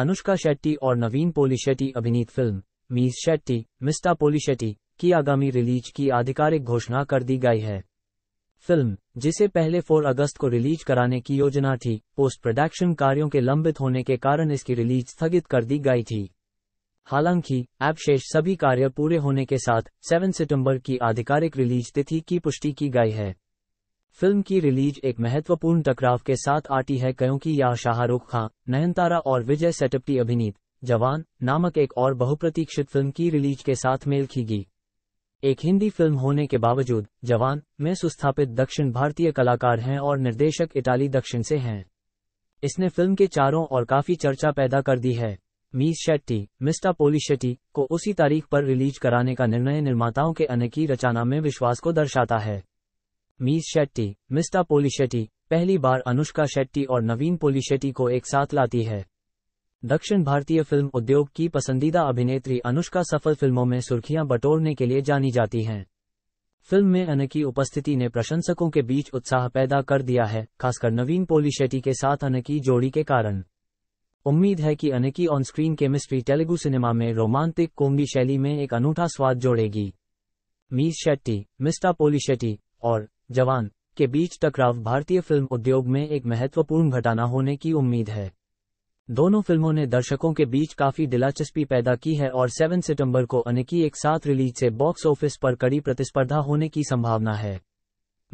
अनुष्का शेट्टी और नवीन पोली शेट्टी अभिनीत फिल्म मीज शेट्टी मिस्टा पोली शेट्टी की आगामी रिलीज की आधिकारिक घोषणा कर दी गई है फिल्म जिसे पहले 4 अगस्त को रिलीज कराने की योजना थी पोस्ट प्रोडक्शन कार्यों के लंबित होने के कारण इसकी रिलीज स्थगित कर दी गई थी हालांकि ऐप शेष सभी कार्य पूरे होने के साथ 7 सितंबर की आधिकारिक रिलीज तिथि की पुष्टि की गई है फिल्म की रिलीज एक महत्वपूर्ण टकराव के साथ आती है क्योंकि यह शाहरुख खान नयनतारा और विजय सेटप्टी अभिनीत जवान नामक एक और बहुप्रतीक्षित फिल्म की रिलीज के साथ मेल खीगी एक हिंदी फिल्म होने के बावजूद जवान में सुस्थापित दक्षिण भारतीय कलाकार हैं और निर्देशक इटाली दक्षिण से हैं इसने फिल्म के चारों और काफी चर्चा पैदा कर दी है मीस शेट्टी मिस्टा पोली शेट्टी को उसी तारीख पर रिलीज कराने का निर्णय निर्माताओं के अनेकी रचना में विश्वास को दर्शाता है मीस शेट्टी मिस्टा पोलिशेट्टी पहली बार अनुष्का शेट्टी और नवीन शेट्टी को एक साथ लाती है दक्षिण भारतीय फिल्म उद्योग की पसंदीदा अभिनेत्री अनुष्का सफल फिल्मों में सुर्खियां बटोरने के लिए जानी जाती हैं फिल्म में अन की उपस्थिति ने प्रशंसकों के बीच उत्साह पैदा कर दिया है खासकर नवीन पोलीशेट्टी के साथ अन की जोड़ी के कारण उम्मीद है कि अन की on screen chemistry Telugu cinema में रोमांटिक कोम्बी शैली में एक अनूठा स्वाद जोड़ेगी मीस शेट्टी मिस्टा पोलिशेट्टी और जवान के बीच टकराव भारतीय फिल्म उद्योग में एक महत्वपूर्ण घटना होने की उम्मीद है दोनों फिल्मों ने दर्शकों के बीच काफी दिलचस्पी पैदा की है और 7 सितंबर को अनेकी एक साथ रिलीज से बॉक्स ऑफिस पर कड़ी प्रतिस्पर्धा होने की संभावना है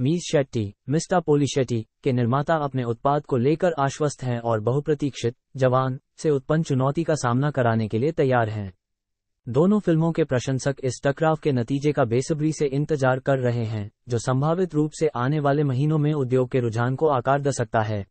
मीज शेट्टी मिस्टा पोली शेट्टी के निर्माता अपने उत्पाद को लेकर आश्वस्त हैं और बहुप्रतीक्षित जवान से उत्पन्न चुनौती का सामना कराने के लिए तैयार हैं दोनों फिल्मों के प्रशंसक इस टकराव के नतीजे का बेसब्री से इंतजार कर रहे हैं जो संभावित रूप से आने वाले महीनों में उद्योग के रुझान को आकार दे सकता है